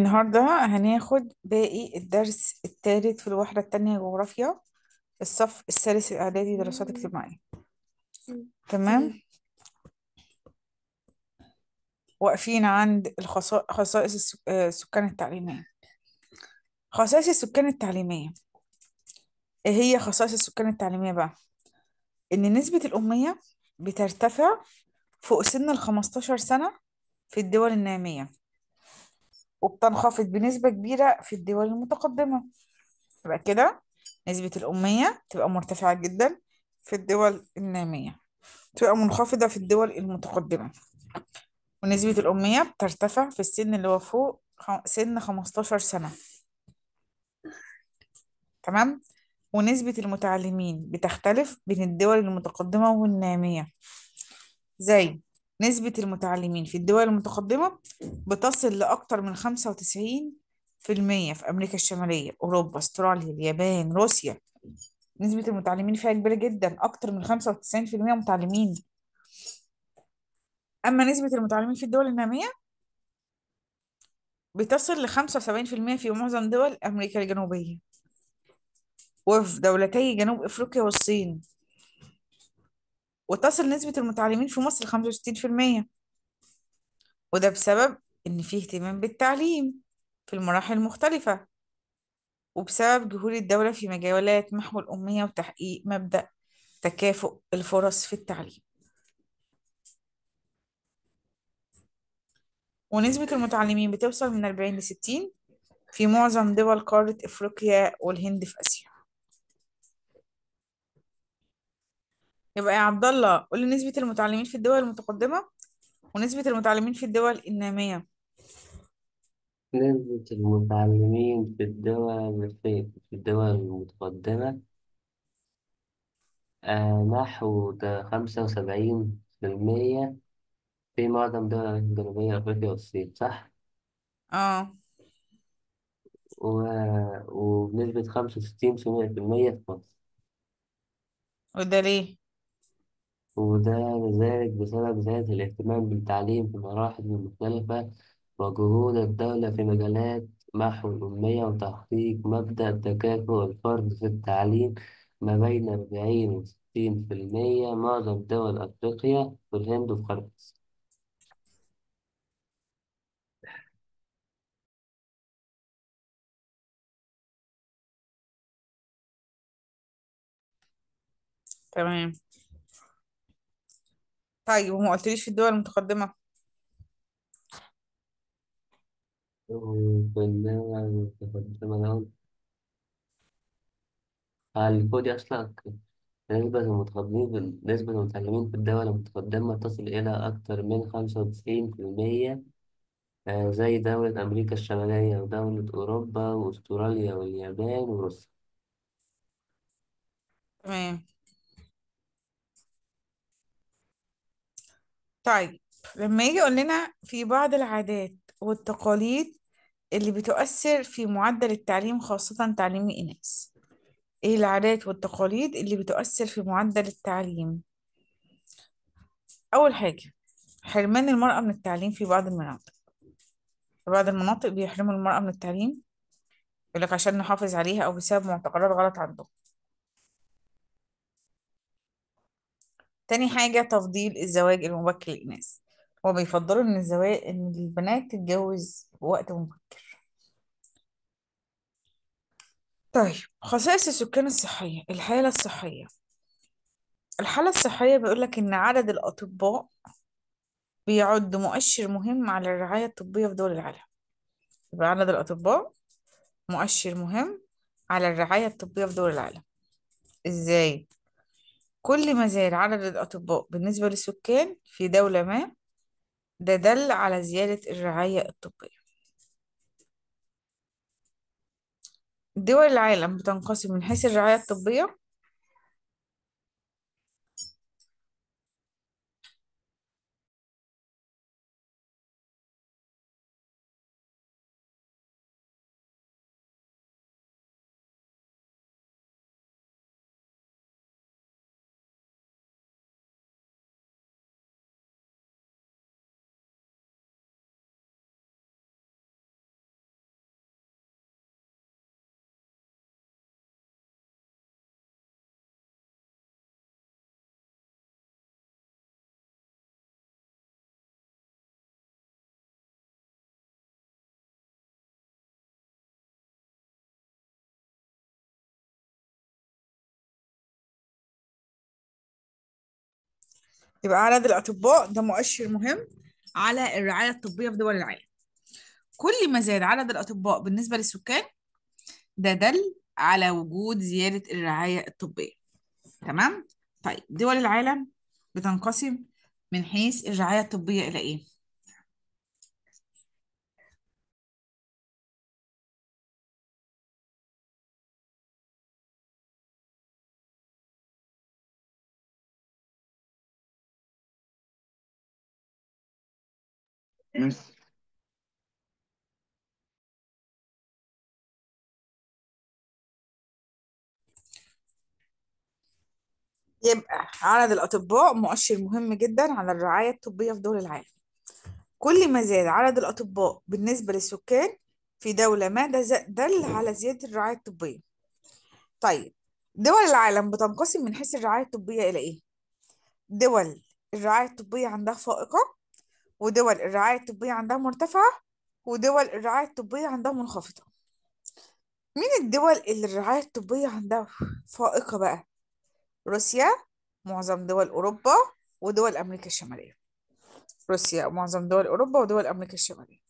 النهاردة هناخد باقي الدرس الثالث في الوحدة التانية جغرافيا الصف الثالث الإعدادي دراسات اجتماعية تمام واقفين عند خصائص السكان التعليمية خصائص السكان التعليمية ايه هي خصائص السكان التعليمية بقى؟ إن نسبة الأمية بترتفع فوق سن الخمستاشر سنة في الدول النامية وبتنخفض بنسبة كبيرة في الدول المتقدمة يبقى كده نسبة الأمية تبقى مرتفعة جدا في الدول النامية تبقى منخفضة في الدول المتقدمة ونسبة الأمية بترتفع في السن اللي هو فوق سن 15 سنة تمام ونسبة المتعلمين بتختلف بين الدول المتقدمة والنامية زي نسبة المتعلمين في الدول المتقدمة بتصل لأكثر من 95% في أمريكا الشمالية أوروبا أستراليا اليابان روسيا نسبة المتعلمين فيها كبيرة جدا أكثر من 95% متعلمين أما نسبة المتعلمين في الدول النامية بتصل ل 75% في معظم دول أمريكا الجنوبية وفي دولتي جنوب أفريقيا والصين وتصل نسبة المتعلمين في مصر 65% في المية وده بسبب إن فيه اهتمام بالتعليم في المراحل المختلفة وبسبب جهود الدولة في مجالات محو الأمية وتحقيق مبدأ تكافؤ الفرص في التعليم ونسبة المتعلمين بتوصل من 40 ل 60 في معظم دول قارة إفريقيا والهند في آسيا يبقى يا عبد الله قولي نسبة المتعلمين في الدول المتقدمة ونسبة المتعلمين في الدول النامية نسبة المتعلمين في الدول في الدول المتقدمة آه، نحو خمسة وسبعين في المية في معظم دول جنوبية أفريقيا والصين صح؟ اه و... وبنسبة خمسة وستين في المية في مصر وده ليه وده ذلك بسبب زيادة الاهتمام بالتعليم في مراحل مختلفة وجهود الدولة في مجالات محو الأمية وتحقيق مبدأ تكافؤ الفرد في التعليم ما بين أربعين وستين في المية معظم دول أفريقيا والهند وفرنسا. تمام طيب وما قلتليش في الدول المتقدمة الفنانة المتقدمة الكود دي أصلا نسبة المتقدمين في- نسبة المتعلمين في الدول المتقدمة تصل إلى أكثر من خمسة وتسعين في المية آه، زي دولة أمريكا الشمالية ودولة أوروبا وأستراليا واليابان وروسيا تمام طيب لما يجي يقول لنا في بعض العادات والتقاليد اللي بتؤثر في معدل التعليم خاصة تعليم الإناث إيه العادات والتقاليد اللي بتؤثر في معدل التعليم أول حاجة حرمان المرأة من التعليم في بعض المناطق في بعض المناطق بيحرموا المرأة من التعليم يقول لك عشان نحافظ عليها أو بسبب معتقدات غلط عندهم تاني حاجة تفضيل الزواج المبكر للإناث هو بيفضلوا إن الزواج إن البنات تتجوز في وقت مبكر طيب خصائص السكان الصحية الحالة الصحية الحالة الصحية بيقولك إن عدد الأطباء بيعد مؤشر مهم على الرعاية الطبية في دول العالم يبقى عدد الأطباء مؤشر مهم على الرعاية الطبية في دول العالم إزاي؟ كل ما زاد عدد الأطباء بالنسبة للسكان في دولة ما ده دل على زيادة الرعاية الطبية دول العالم بتنقسم من حيث الرعاية الطبية يبقى عدد الأطباء ده مؤشر مهم على الرعاية الطبية في دول العالم كل ما زاد عدد الأطباء بالنسبة للسكان ده دل على وجود زيادة الرعاية الطبية تمام؟ طيب دول العالم بتنقسم من حيث الرعاية الطبية إلى إيه؟ ميسي يبقى عدد الأطباء مؤشر مهم جدا على الرعاية الطبية في دول العالم كل ما زاد عدد الأطباء بالنسبة للسكان في دولة ما ده دل على زيادة الرعاية الطبية طيب دول العالم بتنقسم من حيث الرعاية الطبية إلى إيه؟ دول الرعاية الطبية عندها فائقة ودول الرعاية الطبية عندها مرتفعة ودول الرعاية الطبية عندها منخفضة مين الدول اللي الرعاية الطبية عندها فائقة بقى؟ روسيا معظم دول أوروبا ودول أمريكا الشمالية روسيا معظم دول أوروبا ودول أمريكا الشمالية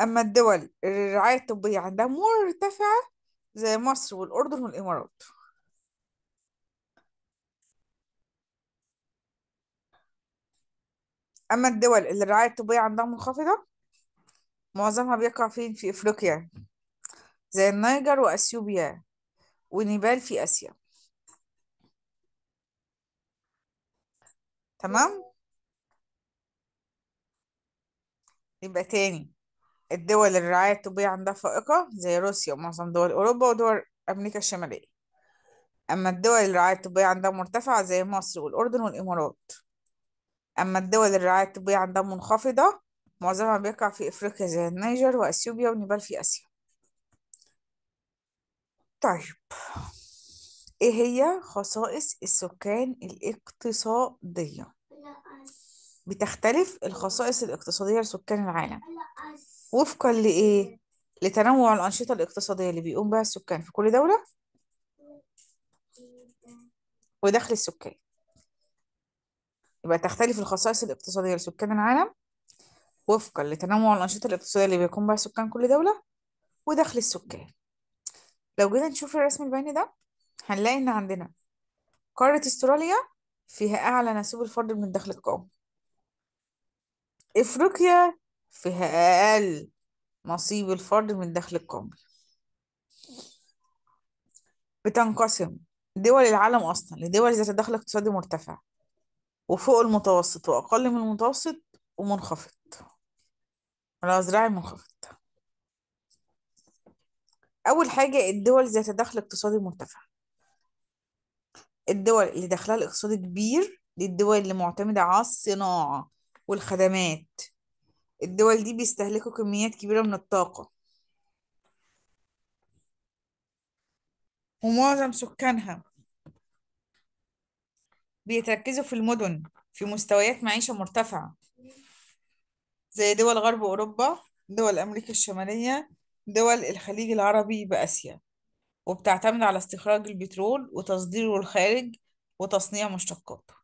أما الدول الرعاية الطبية عندها مرتفعة زي مصر والأردن والإمارات أما الدول اللي الرعاية الطبية عندها منخفضة معظمها بيقع فين في أفريقيا زي النيجر وأثيوبيا ونيبال في آسيا تمام يبقى تاني الدول الرعاية الطبية عندها فائقة زي روسيا ومعظم دول أوروبا ودول أمريكا الشمالية أما الدول الرعاية الطبية عندها مرتفعة زي مصر والأردن والإمارات أما الدول الرعاية الطبية عندها منخفضة معظمها بيقع في أفريقيا زي النيجر وأثيوبيا ونيبال في آسيا طيب إيه هي خصائص السكان الاقتصادية؟ بتختلف الخصائص الاقتصادية لسكان العالم وفقا لإيه؟ لتنوع الأنشطة الاقتصادية اللي بيقوم بها السكان في كل دولة ودخل السكان يبقى تختلف الخصائص الاقتصادية لسكان العالم وفقا لتنوع الأنشطة الاقتصادية اللي بيقوم بها سكان كل دولة ودخل السكان لو جينا نشوف الرسم البياني ده هنلاقي إن عندنا قارة استراليا فيها أعلى نسب الفرد من الدخل القومي إفريقيا فيها أقل نصيب الفرد من الدخل القومي بتنقسم دول العالم أصلا لدول ذات دخل اقتصادي مرتفع وفوق المتوسط وأقل من المتوسط ومنخفض الأزرعي منخفض أول حاجة الدول ذات دخل اقتصادي مرتفع الدول اللي دخلها الاقتصادي كبير دي الدول اللي معتمدة على الصناعة والخدمات الدول دي بيستهلكوا كميات كبيرة من الطاقة ومعظم سكانها بيتركزوا في المدن في مستويات معيشة مرتفعة زي دول غرب أوروبا دول أمريكا الشمالية دول الخليج العربي بآسيا وبتعتمد على استخراج البترول وتصديره الخارج وتصنيع مشتقاته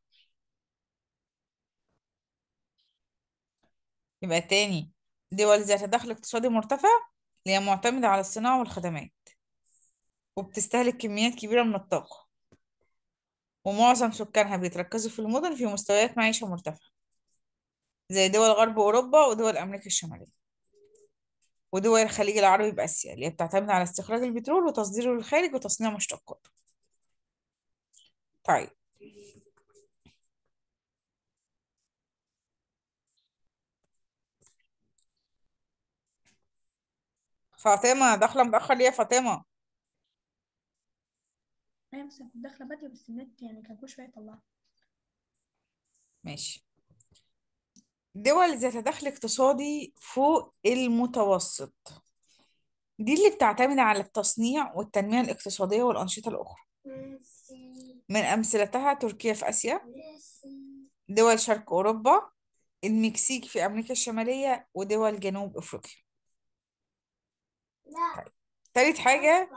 يبقى تاني دول ذات دخل اقتصادي مرتفع اللي هي معتمدة على الصناعة والخدمات وبتستهلك كميات كبيرة من الطاقة ومعظم سكانها بيتركزوا في المدن في مستويات معيشة مرتفعة زي دول غرب أوروبا ودول أمريكا الشمالية ودول الخليج العربي بآسيا اللي هي بتعتمد على استخراج البترول وتصديره للخارج وتصنيع مشتقاته طيب فاطمة داخلة متأخر ليه يا فاطمة انا بس كنت داخله بدري بس النت يعني كان كل شويه طلعت ماشي دول ذات دخل اقتصادي فوق المتوسط دي اللي بتعتمد على التصنيع والتنمية الاقتصادية والأنشطة الأخرى من أمثلتها تركيا في آسيا دول شرق أوروبا المكسيك في أمريكا الشمالية ودول جنوب أفريقيا لا طيب. تالت حاجة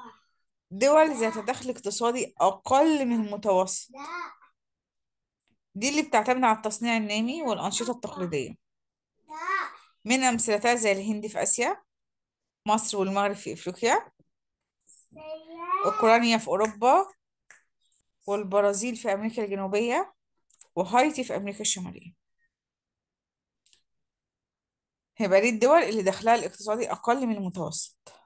دول ذات دخل اقتصادي أقل من المتوسط دي اللي بتعتمد على التصنيع النامي والأنشطة التقليدية من أمثلتها زي الهند في آسيا مصر والمغرب في أفريقيا أوكرانيا في أوروبا والبرازيل في أمريكا الجنوبية وهايتي في أمريكا الشمالية هيبقى دي الدول اللي دخلها الاقتصادي أقل من المتوسط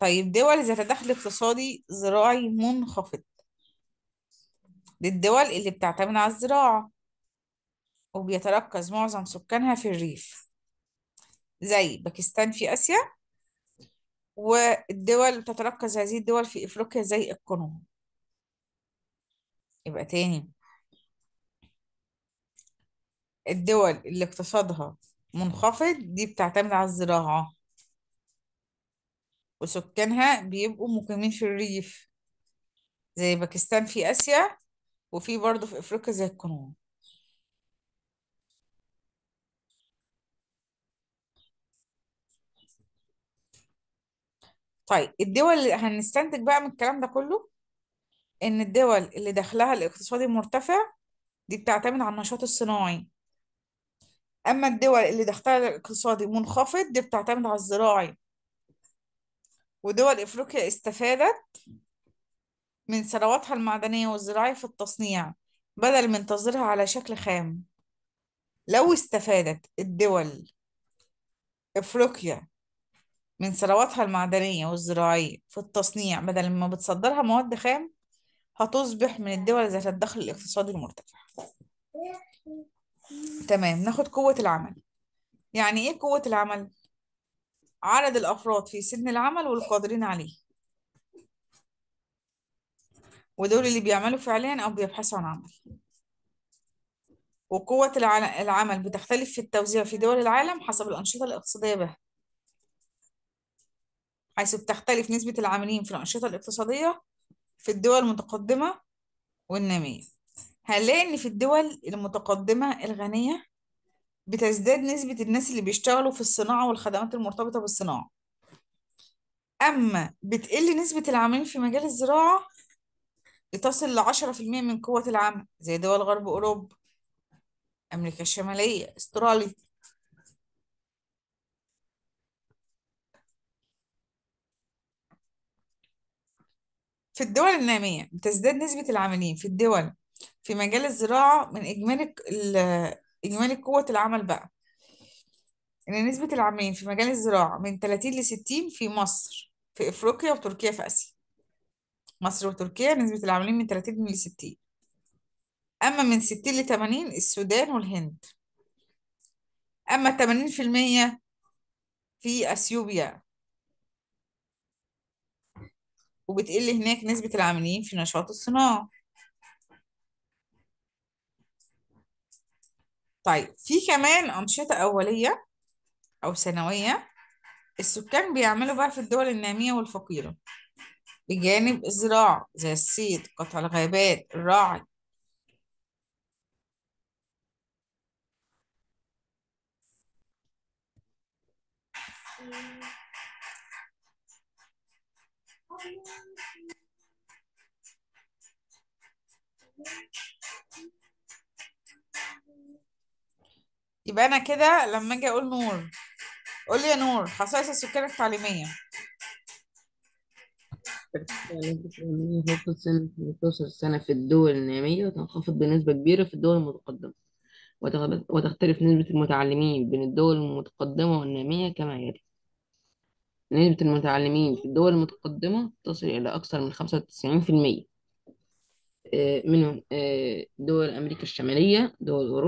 طيب دول ذات دخل اقتصادي زراعي منخفض للدول اللي بتعتمد على الزراعة وبيتركز معظم سكانها في الريف زي باكستان في آسيا والدول بتتركز هذه الدول في أفريقيا زي الكونغو يبقى تاني الدول اللي اقتصادها منخفض دي بتعتمد على الزراعة وسكانها بيبقوا مقيمين في الريف زي باكستان في آسيا وفي برضه في أفريقيا زي الكونغو طيب الدول اللي هنستنتج بقى من الكلام ده كله إن الدول اللي دخلها الاقتصادي مرتفع دي بتعتمد على النشاط الصناعي أما الدول اللي دخلها الاقتصادي منخفض دي بتعتمد على الزراعي ودول أفريقيا استفادت من ثرواتها المعدنية والزراعية في التصنيع بدل من تصديرها على شكل خام لو استفادت الدول أفريقيا من ثرواتها المعدنية والزراعية في التصنيع بدل ما بتصدرها مواد خام هتصبح من الدول ذات الدخل الاقتصادي المرتفع تمام ناخد قوة العمل يعني ايه قوة العمل؟ عدد الأفراد في سن العمل والقادرين عليه ودول اللي بيعملوا فعليا أو بيبحثوا عن عمل وقوة العمل بتختلف في التوزيع في دول العالم حسب الأنشطة الاقتصادية بها حيث بتختلف نسبة العاملين في الأنشطة الاقتصادية في الدول المتقدمة والنامية هنلاقي إن في الدول المتقدمة الغنية بتزداد نسبة الناس اللي بيشتغلوا في الصناعة والخدمات المرتبطة بالصناعة أما بتقل نسبة العاملين في مجال الزراعة لتصل لعشرة في المية من قوة العمل زي دول غرب أوروبا أمريكا الشمالية أستراليا في الدول النامية بتزداد نسبة العاملين في الدول في مجال الزراعة من إجمالي إجمالي قوة العمل بقى إن نسبة العاملين في مجال الزراعة من 30 ل 60 في مصر في أفريقيا وتركيا في آسيا مصر وتركيا نسبة العاملين من 30 ل 60 أما من 60 ل 80 السودان والهند أما 80% في أثيوبيا وبتقل هناك نسبة العاملين في نشاط الصناعة طيب في كمان أنشطة أولية أو سنوية السكان بيعملوا بقى في الدول النامية والفقيرة بجانب الزراعة زي الصيد قطع الغابات الرعي Thank you. يبقى انا كده لما اجي اقول نور قول يا نور خصائص السكان التعليميه السنة في الدول النامية وتنخفض بنسبة كبيرة في الدول المتقدمة وتختلف نسبة المتعلمين بين الدول المتقدمة والنامية كما يلي نسبة المتعلمين في الدول المتقدمة تصل إلى أكثر من خمسة وتسعين في المية آه، منهم آه، دول أمريكا الشمالية دول أوروبا